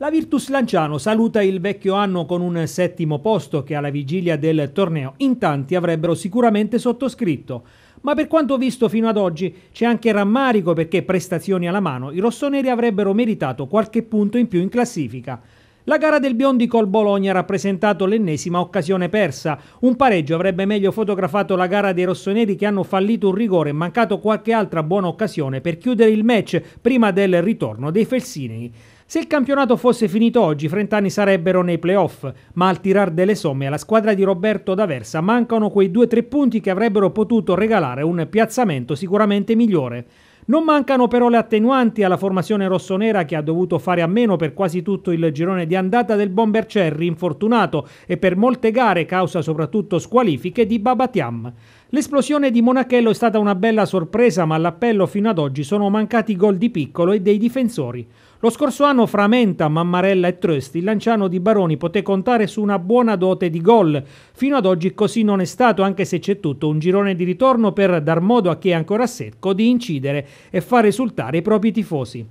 La Virtus Lanciano saluta il vecchio anno con un settimo posto che alla vigilia del torneo in tanti avrebbero sicuramente sottoscritto. Ma per quanto visto fino ad oggi c'è anche rammarico perché prestazioni alla mano i rossoneri avrebbero meritato qualche punto in più in classifica. La gara del Biondi col Bologna ha rappresentato l'ennesima occasione persa. Un pareggio avrebbe meglio fotografato la gara dei rossoneri che hanno fallito un rigore e mancato qualche altra buona occasione per chiudere il match prima del ritorno dei Felsinei. Se il campionato fosse finito oggi, Frentani sarebbero nei playoff, ma al tirar delle somme alla squadra di Roberto D'Aversa mancano quei 2-3 punti che avrebbero potuto regalare un piazzamento sicuramente migliore. Non mancano però le attenuanti alla formazione rossonera che ha dovuto fare a meno per quasi tutto il girone di andata del Bomber Cherry infortunato e per molte gare causa soprattutto squalifiche di Babatiam. L'esplosione di Monachello è stata una bella sorpresa, ma all'appello fino ad oggi sono mancati gol di Piccolo e dei difensori. Lo scorso anno fra Menta, Mammarella e Trust, il lanciano di Baroni poté contare su una buona dote di gol. Fino ad oggi così non è stato, anche se c'è tutto un girone di ritorno per dar modo a chi è ancora secco di incidere e far esultare i propri tifosi.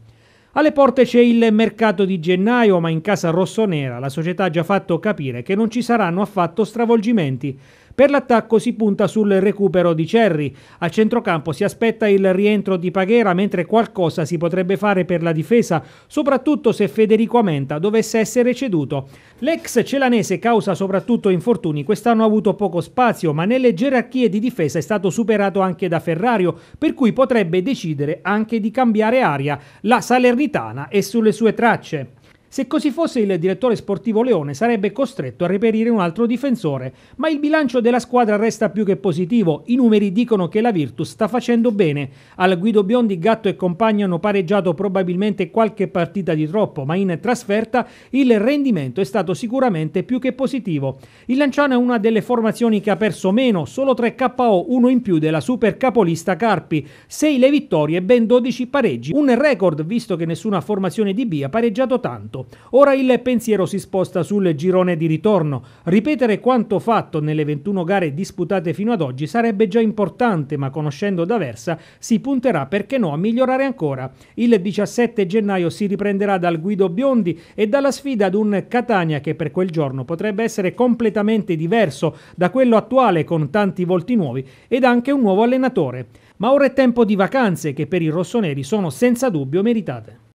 Alle porte c'è il mercato di gennaio, ma in casa rossonera la società ha già fatto capire che non ci saranno affatto stravolgimenti. Per l'attacco si punta sul recupero di Cerri. A centrocampo si aspetta il rientro di Paghera, mentre qualcosa si potrebbe fare per la difesa, soprattutto se Federico Amenta dovesse essere ceduto. L'ex celanese causa soprattutto infortuni, quest'anno ha avuto poco spazio, ma nelle gerarchie di difesa è stato superato anche da Ferrario, per cui potrebbe decidere anche di cambiare aria. La Salernitana è sulle sue tracce. Se così fosse il direttore sportivo Leone sarebbe costretto a reperire un altro difensore, ma il bilancio della squadra resta più che positivo, i numeri dicono che la Virtus sta facendo bene, al Guido Biondi Gatto e compagni hanno pareggiato probabilmente qualche partita di troppo, ma in trasferta il rendimento è stato sicuramente più che positivo. Il Lanciano è una delle formazioni che ha perso meno, solo 3 KO, uno in più della super capolista Carpi, 6 le vittorie e ben 12 pareggi, un record visto che nessuna formazione di B ha pareggiato tanto. Ora il pensiero si sposta sul girone di ritorno. Ripetere quanto fatto nelle 21 gare disputate fino ad oggi sarebbe già importante, ma conoscendo D'Aversa si punterà, perché no, a migliorare ancora. Il 17 gennaio si riprenderà dal Guido Biondi e dalla sfida ad un Catania che per quel giorno potrebbe essere completamente diverso da quello attuale con tanti volti nuovi ed anche un nuovo allenatore. Ma ora è tempo di vacanze che per i rossoneri sono senza dubbio meritate.